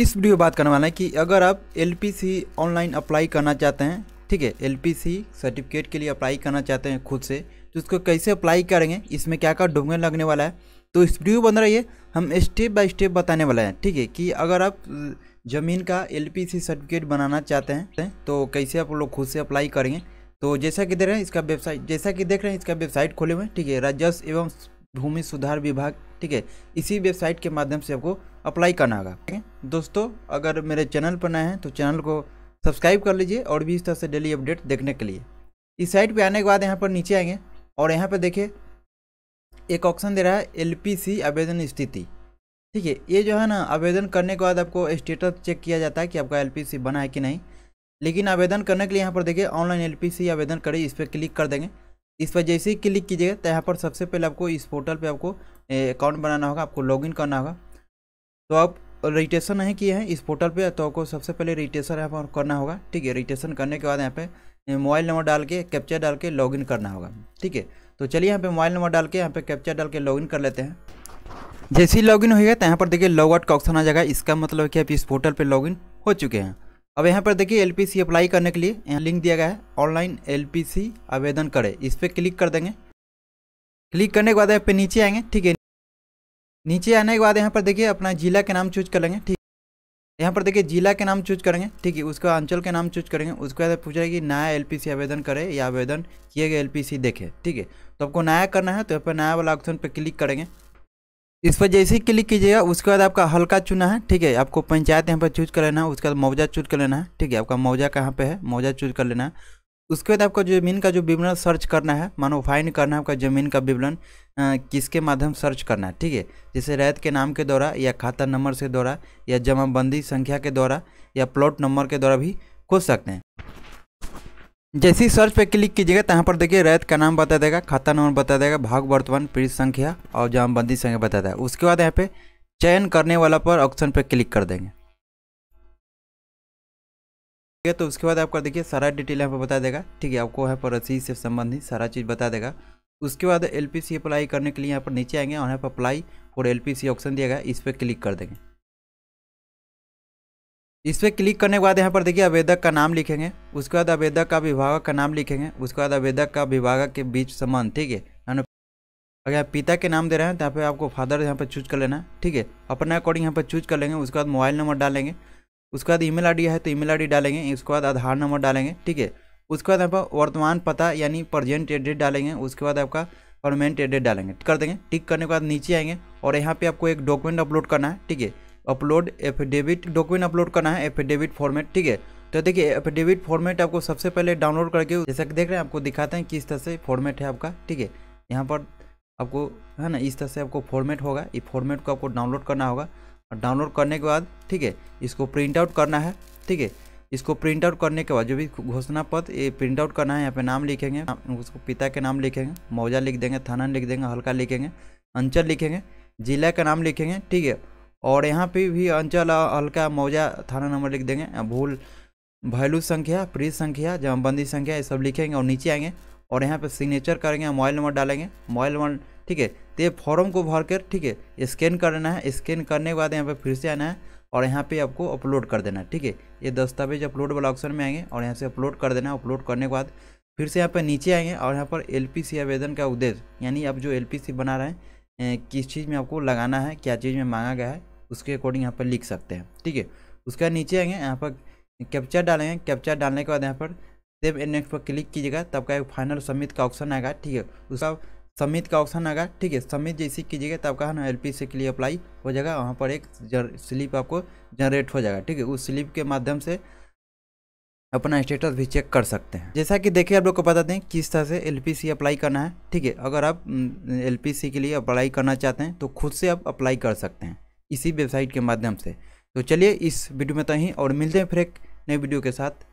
इस वीडियो बात करने वाला है कि अगर आप एल ऑनलाइन अप्लाई करना चाहते हैं ठीक है एल सर्टिफिकेट के लिए अप्लाई करना चाहते हैं खुद से तो उसको कैसे अप्लाई करेंगे इसमें क्या क्या डॉक्यूमेंट लगने वाला है तो इस वीडियो बन रही है हम स्टेप बाय स्टेप बताने वाला है ठीक है कि अगर आप ज़मीन का एल सर्टिफिकेट बनाना चाहते हैं तो कैसे आप लोग खुद से अप्लाई करेंगे तो जैसा कि देख रहे हैं इसका वेबसाइट जैसा कि देख रहे हैं इसका वेबसाइट खोले हुए हैं ठीक है राजस्व एवं भूमि सुधार विभाग ठीक है इसी वेबसाइट के माध्यम से आपको अप्लाई करना होगा ठीक है दोस्तों अगर मेरे चैनल पर नए हैं तो चैनल को सब्सक्राइब कर लीजिए और भी इस तरह से डेली अपडेट देखने के लिए इस साइट पे आने के बाद यहाँ पर नीचे आएंगे और यहाँ पर देखिए एक ऑप्शन दे रहा है एलपीसी आवेदन स्थिति ठीक है ये जो है ना आवेदन करने के बाद आपको स्टेटस चेक किया जाता है कि आपका एलपीसी बना है कि नहीं लेकिन आवेदन करने के लिए यहाँ पर देखिए ऑनलाइन एलपीसी आवेदन करें इस पर क्लिक कर देंगे इस पर जैसे ही क्लिक कीजिएगा तो यहाँ पर सबसे पहले आपको इस पोर्टल पे आपको अकाउंट बनाना होगा आपको लॉगिन करना होगा तो आप रजिस्ट्रेशन नहीं किए हैं इस पोर्टल पे तो आपको सबसे पहले रजिस्ट्रेशन यहाँ पर करना होगा ठीक है रजिस्ट्रेशन करने के बाद यहाँ पे मोबाइल नंबर डाल के कैप्चर डाल के लॉगिन करना होगा ठीक है तो चलिए यहाँ पे मोबाइल नंबर डाल के यहाँ पे कैप्चर डाल के लॉगिन कर लेते हैं जैसे ही लॉगिन होगा तो यहाँ पर देखिए लॉग आउट का ऑप्शन आ जाएगा इसका मतलब कि आप इस पोर्टल पर लॉगिन हो चुके हैं अब यहाँ पर देखिए एलपीसी अप्लाई करने के लिए यहाँ लिंक दिया गया है ऑनलाइन एलपीसी आवेदन करें इस पर क्लिक कर देंगे क्लिक करने के बाद यहाँ पे नीचे आएंगे ठीक है नीचे आने के बाद यहाँ पर देखिए अपना जिला के नाम चूज कर लेंगे ठीक यहाँ पर देखिए जिला के नाम चूज करेंगे ठीक है उसका अंचल के नाम चूज करेंगे उसके बाद पूछ रहा है कि नया एल आवेदन करे या आवेदन किए गए एल देखे ठीक है तो आपको नया करना है तो यहाँ पर नया वाला ऑप्शन पर क्लिक करेंगे इस पर जैसे ही क्लिक कीजिएगा उसके बाद आपका हल्का चुना है ठीक है आपको पंचायत यहाँ पर चूज कर लेना है उसके बाद मौजा चूज कर लेना है ठीक है आपका मौजा कहाँ पे है मौजा चूज कर लेना है उसके बाद आपको जमीन का जो विवरण सर्च करना है मानो फाइन करना है आपका जमीन का विवरण किसके माध्यम सर्च करना है ठीक है जैसे रैत के नाम के द्वारा या खाता नंबर से द्वारा या जमाबंदी संख्या के द्वारा या प्लॉट नंबर के द्वारा भी खोज सकते हैं जैसे ही सर्च पे क्लिक कीजिएगा तो यहाँ पर देखिए रैत का नाम बता देगा खाता नंबर बता देगा भाग वर्तमान पीड़ित संख्या और जामबंदी संख्या बता देगा उसके बाद यहाँ पे चयन करने वाला पर ऑप्शन पे क्लिक कर देंगे ठीक है तो उसके बाद आपका देखिए सारा डिटेल यहाँ पर बता देगा ठीक है आपको यहाँ पर रसीद से संबंधित सारा चीज़ बता देगा उसके बाद एल अप्लाई करने के लिए यहाँ पर नीचे आएंगे और यहाँ पर अप्लाई और एल ऑप्शन दिया गया इस पर क्लिक कर देंगे इस पर क्लिक करने के बाद यहाँ पर देखिए आवेदक का नाम लिखेंगे उसके बाद आवेदक का विभाग का नाम लिखेंगे उसके बाद आवेदक का विभाग के बीच संबंध ठीक है अगर आप पिता के नाम दे रहे हैं तो यहाँ पर आपको फादर यहाँ पर चूज कर लेना है ठीक है अपने अकॉर्डिंग यहाँ पर चूज कर लेंगे उसके बाद मोबाइल नंबर डालेंगे उसके बाद ईमेल आईडी है तो ईमेल आईडी डालेंगे उसके बाद आधार नंबर डालेंगे ठीक है उसके बाद यहाँ पर वर्तमान पता यानी प्रजेंट एड्रेस डालेंगे उसके बाद आपका परमानेंट एड्रेस डालेंगे कर देंगे टिक करने के बाद नीचे आएंगे और यहाँ पर आपको एक डॉक्यूमेंट अपलोड करना है ठीक है अपलोड एफिडेविट डॉक्यूमेंट अपलोड करना है एफिडेविट फॉर्मेट ठीक है तो देखिए एफिडेविट फॉर्मेट आपको सबसे पहले डाउनलोड करके जैसा कि देख रहे हैं आपको दिखाते हैं किस तरह से फॉर्मेट है आपका ठीक है यहाँ पर आपको है ना इस तरह से आपको फॉर्मेट होगा इस फॉर्मेट को आपको डाउनलोड करना होगा और डाउनलोड करने के बाद ठीक है इसको प्रिंट आउट करना है ठीक है इसको प्रिंट आउट करने के बाद जो भी घोषणा पत्र ये प्रिंट आउट करना है यहाँ पे नाम लिखेंगे उसको पिता के नाम लिखेंगे मौजा लिख देंगे थाना लिख देंगे हल्का लिखेंगे अंचल लिखेंगे जिला का नाम लिखेंगे ठीक है और यहाँ पे भी अंचल हल्का मौजा थाना नंबर लिख देंगे भूल वैल्यू संख्या प्री संख्या जमाबंदी संख्या ये सब लिखेंगे और नीचे आएंगे और यहाँ पे सिग्नेचर करेंगे मोबाइल नंबर डालेंगे मोबाइल नंबर ठीक है तो ये फॉर्म को भर कर ठीक है स्कैन करना है स्कैन करने के बाद यहाँ पे फिर से आना है और यहाँ पे आपको अपलोड कर देना है ठीक है ये दस्तावेज अपलोड वाला ऑप्शन में आएंगे और यहाँ से अपलोड कर देना है अपलोड करने के बाद फिर से यहाँ पर नीचे आएंगे और यहाँ पर एल आवेदन का उद्देश्य यानी आप जो एल बना रहे हैं किस चीज़ में आपको लगाना है क्या चीज़ में मांगा गया है उसके अकॉर्डिंग यहाँ पर लिख सकते हैं ठीक है उसके बाद नीचे आएंगे यहाँ पर कैप्चर डालेंगे कैप्चर डालने के बाद यहाँ पर सेव एन एक्स पर क्लिक कीजिएगा तब का एक फाइनल सबमिट का ऑप्शन आएगा ठीक है उसका सबमिट का ऑप्शन आएगा ठीक है सबमिट जैसे कीजिएगा तब का ना एल से के लिए अप्लाई हो जाएगा वहाँ पर एक स्लिप आपको जनरेट हो जाएगा ठीक है उस स्लिप के माध्यम से अपना स्टेटस भी चेक कर सकते हैं जैसा कि देखिए आप लोग को बता दें किस तरह से एल अप्लाई करना है ठीक है अगर आप एल हम्म, के लिए अप्लाई करना चाहते हैं तो खुद से आप अप्लाई कर सकते हैं इसी वेबसाइट के माध्यम से तो चलिए इस वीडियो में तो ही और मिलते हैं फिर एक नए वीडियो के साथ